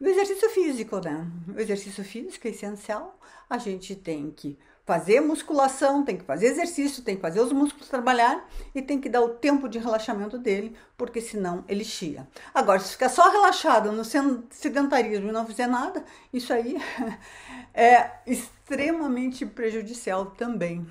O exercício físico, né? O exercício físico é essencial. A gente tem que fazer musculação, tem que fazer exercício, tem que fazer os músculos trabalhar e tem que dar o tempo de relaxamento dele, porque senão ele chia. Agora, se ficar só relaxado no sedentarismo e não fizer nada, isso aí é extremamente prejudicial também.